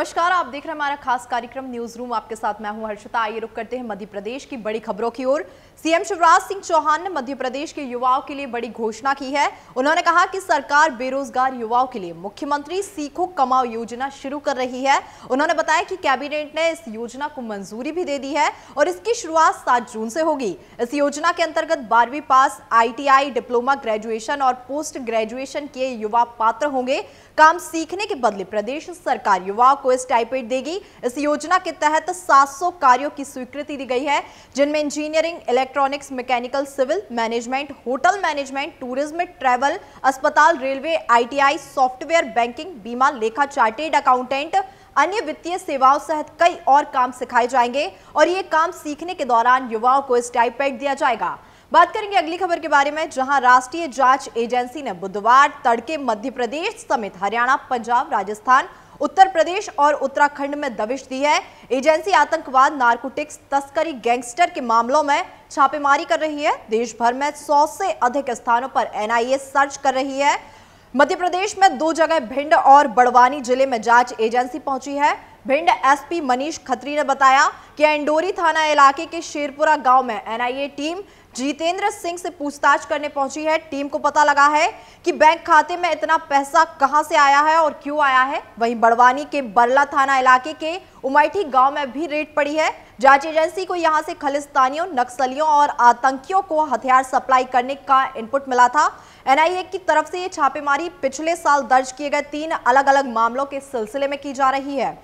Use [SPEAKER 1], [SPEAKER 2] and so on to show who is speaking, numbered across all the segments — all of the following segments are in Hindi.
[SPEAKER 1] नमस्कार आप देख रहे हैं हमारा खास कार्यक्रम न्यूज रूम आपके साथ मैं हूं हर्षिता आइए रुक करते हैं मध्य प्रदेश की बड़ी खबरों की ओर सीएम शिवराज सिंह चौहान ने मध्य प्रदेश के युवाओं के लिए बड़ी घोषणा की है उन्होंने कहा कि सरकार बेरोजगार युवाओं के लिए मुख्यमंत्री सीखो कमाओ योजना शुरू कर रही है उन्होंने बताया कि कैबिनेट ने इस योजना को मंजूरी भी दे दी है और इसकी शुरुआत सात जून से होगी इस योजना के अंतर्गत बारहवीं पास आई डिप्लोमा ग्रेजुएशन और पोस्ट ग्रेजुएशन के युवा पात्र होंगे काम सीखने के बदले प्रदेश सरकार युवाओं को क्वेस्ट टाइपेट देगी इस योजना के तहत 700 कार्यों की स्वीकृति दी गई है जिनमें engineering electronics mechanical civil management hotel management tourism travel अस्पताल रेलवे आईटीआई सॉफ्टवेयर बैंकिंग बीमा लेखा चार्टेड अकाउंटेंट अन्य वित्तीय सेवाओं सहित कई और काम सिखाए जाएंगे और ये काम सीखने के दौरान युवाओं को स्टाइपेंड दिया जाएगा बात करेंगे अगली खबर के बारे में जहां राष्ट्रीय जांच एजेंसी ने बुधवार तड़के मध्य प्रदेश समेत हरियाणा पंजाब राजस्थान उत्तर प्रदेश और उत्तराखंड में दबिश दी है एजेंसी आतंकवाद नार्कोटिक्स तस्करी गैंगस्टर के मामलों में छापेमारी कर रही है देश भर में सौ से अधिक स्थानों पर एनआईए सर्च कर रही है मध्य प्रदेश में दो जगह भिंड और बड़वानी जिले में जांच एजेंसी पहुंची है भिंड एसपी मनीष खत्री ने बताया कि एंडोरी थाना इलाके के शेरपुरा गांव में एनआईए टीम जितेंद्र सिंह से पूछताछ करने पहुंची है टीम को पता लगा है कि बैंक खाते में इतना पैसा कहां से आया है और क्यों आया है वहीं बड़वानी के बरला थाना इलाके के उमैठी गांव में भी रेड पड़ी है जांच एजेंसी को यहां से खालिस्तानियों नक्सलियों और आतंकियों को हथियार सप्लाई करने का इनपुट मिला था एनआईए की तरफ से ये छापेमारी पिछले साल दर्ज किए गए तीन अलग अलग मामलों के सिलसिले में की जा रही है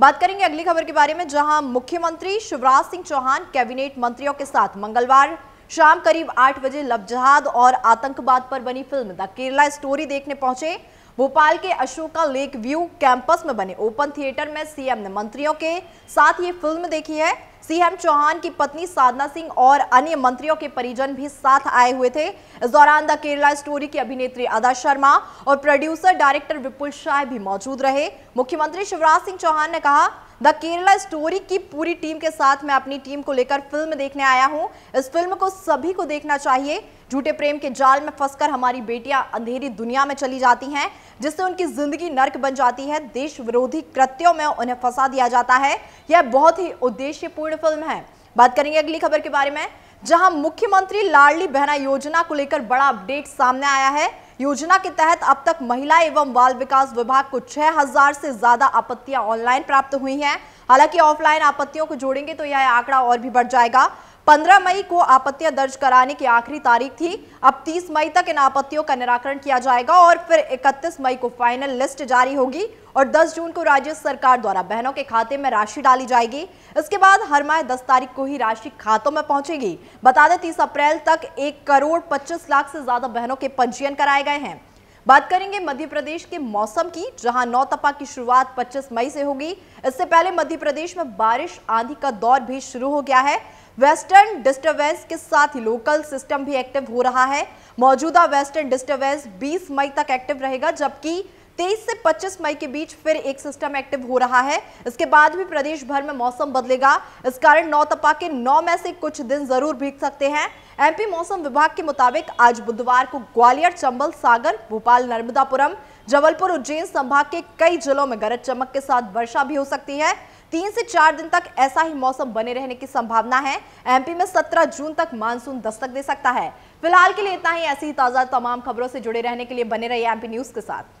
[SPEAKER 1] बात करेंगे अगली खबर के बारे में जहां मुख्यमंत्री शिवराज सिंह चौहान कैबिनेट मंत्रियों के साथ मंगलवार शाम करीब आठ बजे लबजहाद और आतंकवाद पर बनी फिल्म द केरला स्टोरी देखने पहुंचे भोपाल के अशोका लेक व्यू कैंपस में बने ओपन थिएटर में सीएम ने मंत्रियों के साथ ये फिल्म देखी है सीएम चौहान की पत्नी साधना सिंह और अन्य मंत्रियों के परिजन भी साथ आए हुए थे इस दौरान द केरला स्टोरी की अभिनेत्री अदा शर्मा और प्रोड्यूसर डायरेक्टर विपुल शाह भी मौजूद रहे मुख्यमंत्री शिवराज सिंह चौहान ने कहा द केरला स्टोरी की पूरी टीम के साथ मैं अपनी टीम को लेकर फिल्म देखने आया हूं इस फिल्म को सभी को देखना चाहिए झूठे प्रेम के जाल में फंसकर हमारी बेटियां अंधेरी दुनिया में चली जाती हैं जिससे उनकी जिंदगी नर्क बन जाती है देश विरोधी कृत्यों में उन्हें फंसा दिया जाता है यह बहुत ही उद्देश्यपूर्ण फिल्म है बात करेंगे अगली खबर के बारे में जहां मुख्यमंत्री लाडली बहना योजना को लेकर बड़ा अपडेट सामने आया है योजना के तहत अब तक महिला एवं बाल विकास विभाग को 6000 से ज्यादा आपत्तियां ऑनलाइन प्राप्त हुई हैं हालांकि ऑफलाइन आपत्तियों को जोड़ेंगे तो यह आंकड़ा और भी बढ़ जाएगा 15 मई को आपत्तियां दर्ज कराने की आखिरी तारीख थी अब 30 मई तक इन आपत्तियों का निराकरण किया जाएगा और फिर 31 मई को फाइनल लिस्ट जारी होगी और 10 जून को राज्य सरकार द्वारा बहनों के खाते में राशि डाली जाएगी इसके बाद हर माह 10 तारीख को ही राशि खातों में पहुंचेगी बता दें 30 अप्रैल तक एक करोड़ पच्चीस लाख से ज्यादा बहनों के पंजीयन कराए गए हैं बात करेंगे मध्य प्रदेश के मौसम की जहां नौतपा की शुरुआत 25 मई से होगी इससे पहले मध्य प्रदेश में बारिश आंधी का दौर भी शुरू हो गया है वेस्टर्न डिस्टर्बेंस के साथ ही लोकल सिस्टम भी एक्टिव हो रहा है मौजूदा वेस्टर्न डिस्टर्बेंस 20 मई तक एक्टिव रहेगा जबकि तेईस से पच्चीस मई के बीच फिर एक सिस्टम एक्टिव हो रहा है इसके बाद भी प्रदेश भर में मौसम बदलेगा इस कारण नौ तपा के नौ में से कुछ दिन जरूर भीग सकते हैं एमपी मौसम विभाग के मुताबिक आज बुधवार को ग्वालियर चंबल सागर भोपाल नर्मदापुरम जबलपुर उज्जैन संभाग के कई जिलों में गरज चमक के साथ वर्षा भी हो सकती है तीन से चार दिन तक ऐसा ही मौसम बने रहने की संभावना है एमपी में 17 जून तक मानसून दस्तक दे सकता है फिलहाल के लिए इतना ही ऐसी ताजा तमाम खबरों से जुड़े रहने के लिए बने रहिए एमपी न्यूज के साथ